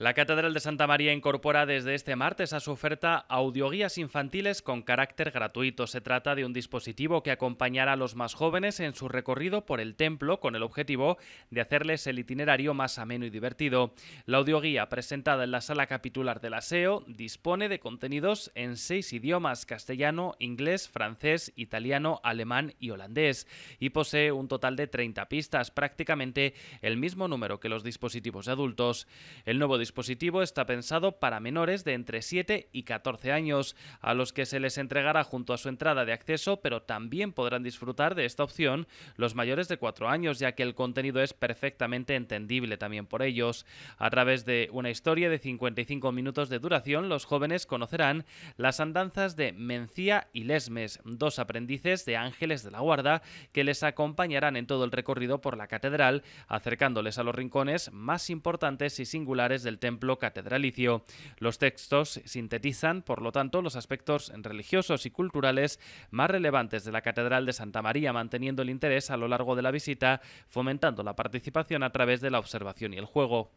La Catedral de Santa María incorpora desde este martes a su oferta audioguías infantiles con carácter gratuito. Se trata de un dispositivo que acompañará a los más jóvenes en su recorrido por el templo con el objetivo de hacerles el itinerario más ameno y divertido. La audioguía, presentada en la sala capitular del aseo, dispone de contenidos en seis idiomas, castellano, inglés, francés, italiano, alemán y holandés, y posee un total de 30 pistas, prácticamente el mismo número que los dispositivos de adultos. El nuevo dispositivo está pensado para menores de entre 7 y 14 años, a los que se les entregará junto a su entrada de acceso, pero también podrán disfrutar de esta opción los mayores de 4 años, ya que el contenido es perfectamente entendible también por ellos. A través de una historia de 55 minutos de duración, los jóvenes conocerán las andanzas de Mencía y Lesmes, dos aprendices de Ángeles de la Guarda, que les acompañarán en todo el recorrido por la catedral, acercándoles a los rincones más importantes y singulares del templo catedralicio. Los textos sintetizan, por lo tanto, los aspectos religiosos y culturales más relevantes de la Catedral de Santa María, manteniendo el interés a lo largo de la visita, fomentando la participación a través de la observación y el juego.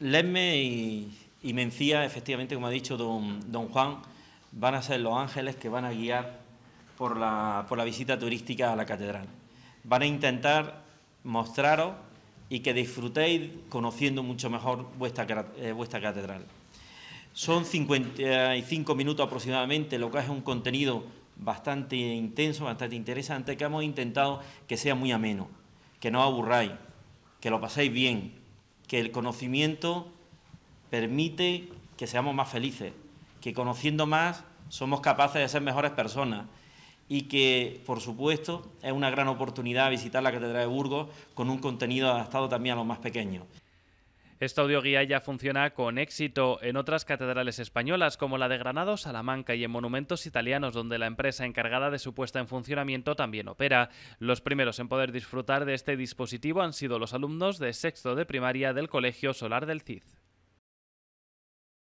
Lesme y, y Mencía, efectivamente, como ha dicho don, Juan, van a ser los ángeles que van a guiar por la, por la visita turística a la catedral. Van a intentar mostraros y que disfrutéis conociendo mucho mejor vuestra, eh, catedral. Son 55 minutos aproximadamente, lo que es un contenido bastante intenso, bastante interesante, que hemos intentado que sea muy ameno, que no aburráis, que lo paséis bien, que el conocimiento permite que seamos más felices, que conociendo más somos capaces de ser mejores personas, y que, por supuesto, es una gran oportunidad visitar la Catedral de Burgos con un contenido adaptado también a los más pequeños. Esta audioguía ya funciona con éxito en otras catedrales españolas, como la de Granado, Salamanca, y en monumentos italianos, donde la empresa encargada de su puesta en funcionamiento también opera. Los primeros en poder disfrutar de este dispositivo han sido los alumnos de sexto de primaria del Colegio Solar del CID.